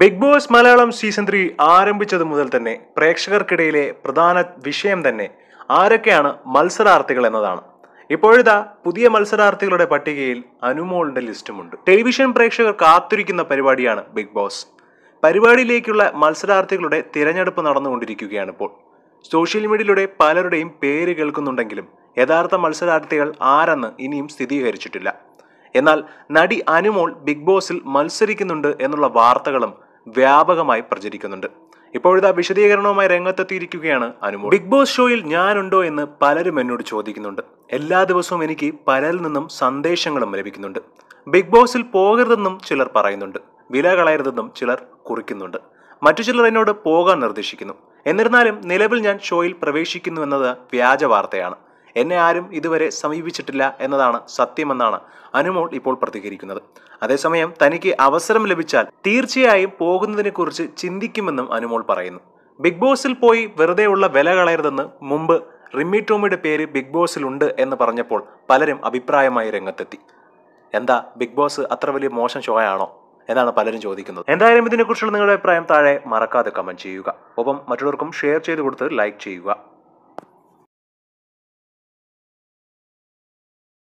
big boss Malayalam season three ആരംഭിച്ചത് മുതൽ തന്നെ പ്രേക്ഷകർക്കിടയിലെ പ്രധാന വിഷയം തന്നെ ആരൊക്കെയാണ് മത്സരാർത്ഥികൾ എന്നതാണ് ഇപ്പോഴത്തെ പുതിയ മത്സരാർത്ഥികളുടെ പട്ടികയിൽ അനുമോളിന്റെ ലിസ്റ്റുമുണ്ട് ടെലിവിഷൻ പ്രേക്ഷകർ കാത്തിരിക്കുന്ന പരിപാടിയാണ് ബിഗ് ബോസ് പരിപാടിയിലേക്കുള്ള മത്സരാർത്ഥികളുടെ തിരഞ്ഞെടുപ്പ് നടന്നുകൊണ്ടിരിക്കുകയാണ് ഇപ്പോൾ സോഷ്യൽ മീഡിയയിലൂടെ പലരുടെയും പേര് കേൾക്കുന്നുണ്ടെങ്കിലും യഥാർത്ഥ മത്സരാർത്ഥികൾ ആരെന്ന് ഇനിയും സ്ഥിരീകരിച്ചിട്ടില്ല എന്നാൽ നടി അനുമോൾ ബിഗ് ബോസിൽ മത്സരിക്കുന്നുണ്ട് എന്നുള്ള വാർത്തകളും വ്യാപകമായി പ്രചരിക്കുന്നുണ്ട് ഇപ്പോഴിതാ വിശദീകരണവുമായി രംഗത്തെത്തിയിരിക്കുകയാണ് അനുമോൾ ബിഗ് ബോസ് ഷോയിൽ ഞാനുണ്ടോ എന്ന് പലരും എന്നോട് ചോദിക്കുന്നുണ്ട് എല്ലാ ദിവസവും എനിക്ക് പലരിൽ നിന്നും സന്ദേശങ്ങളും ലഭിക്കുന്നുണ്ട് ബിഗ് ബോസിൽ പോകരുതെന്നും ചിലർ പറയുന്നുണ്ട് വില കളയരുതെന്നും ചിലർ കുറിക്കുന്നുണ്ട് മറ്റു ചിലർ എന്നോട് പോകാൻ നിർദ്ദേശിക്കുന്നു എന്നിരുന്നാലും നിലവിൽ ഞാൻ ഷോയിൽ പ്രവേശിക്കുന്നു എന്നത് വ്യാജ വാർത്തയാണ് എന്നെ ആരും ഇതുവരെ സമീപിച്ചിട്ടില്ല എന്നതാണ് സത്യമെന്നാണ് അനുമോൾ ഇപ്പോൾ പ്രതികരിക്കുന്നത് അതേസമയം തനിക്ക് അവസരം ലഭിച്ചാൽ തീർച്ചയായും പോകുന്നതിനെക്കുറിച്ച് ചിന്തിക്കുമെന്നും അനുമോൾ പറയുന്നു ബിഗ് ബോസിൽ പോയി വെറുതെയുള്ള വില കളയരുതെന്ന് മുമ്പ് റിമ്മി ടോമിയുടെ പേര് ബിഗ് ഉണ്ട് എന്ന് പറഞ്ഞപ്പോൾ പലരും അഭിപ്രായമായി രംഗത്തെത്തി എന്താ ബിഗ് ബോസ് അത്ര വലിയ മോശം ഷോ ആണോ എന്നാണ് പലരും ചോദിക്കുന്നത് എന്തായാലും ഇതിനെക്കുറിച്ചുള്ള നിങ്ങളുടെ അഭിപ്രായം താഴെ മറക്കാതെ കമൻറ്റ് ചെയ്യുക ഒപ്പം മറ്റുള്ളവർക്കും ഷെയർ ചെയ്ത് കൊടുത്ത് ലൈക്ക് ചെയ്യുക